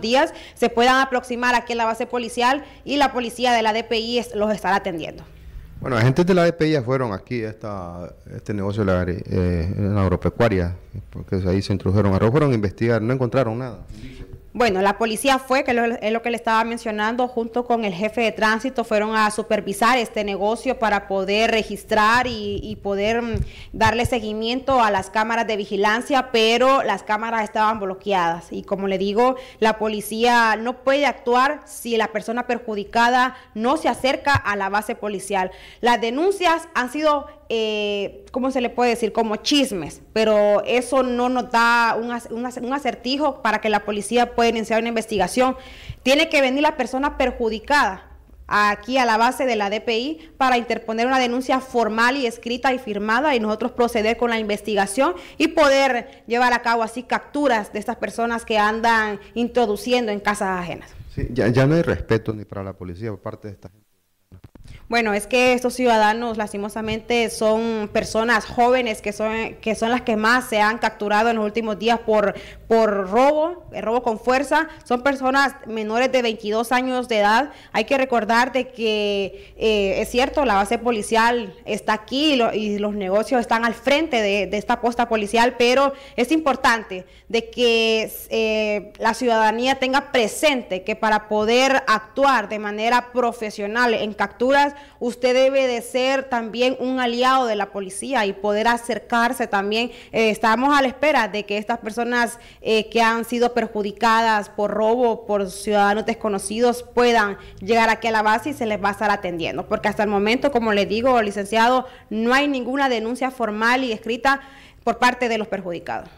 días se puedan aproximar aquí a la base policial y la policía de la DPI los estará atendiendo. Bueno, agentes de la DPI fueron aquí a esta, este negocio de la, eh, la agropecuaria, porque ahí se introdujeron arroz, fueron a investigar, no encontraron nada. Bueno, la policía fue, que es lo que le estaba mencionando, junto con el jefe de tránsito, fueron a supervisar este negocio para poder registrar y, y, poder mm, darle seguimiento a las cámaras de vigilancia, pero las cámaras estaban bloqueadas. Y como le digo, la policía no puede actuar si la persona perjudicada no se acerca a la base policial. Las denuncias han sido eh, ¿cómo se le puede decir? Como chismes, pero eso no nos da un, acertijo para que la policía pueda iniciar una investigación. Tiene que venir la persona perjudicada aquí a la base de la DPI para interponer una denuncia formal y escrita y firmada y nosotros proceder con la investigación y poder llevar a cabo así capturas de estas personas que andan introduciendo en casas ajenas. ya, ya no hay respeto ni para la policía por parte de esta gente. Bueno, es que estos ciudadanos lastimosamente son personas jóvenes que son, que son las que más se han capturado en los últimos días por, por robo, el robo con fuerza. Son personas menores de 22 años de edad. Hay que recordar de que eh, es cierto, la base policial está aquí y, los negocios están al frente de, esta posta policial, pero es importante de que eh, la ciudadanía tenga presente que para poder actuar de manera profesional en capturas, usted debe de ser también un aliado de la policía y poder acercarse también. Eh, estamos a la espera de que estas personas eh, que han sido perjudicadas por robo, por ciudadanos desconocidos, puedan llegar aquí a la base y se les va a estar atendiendo. Porque hasta el momento, como le digo, licenciado, no hay ninguna denuncia formal y escrita por parte de los perjudicados.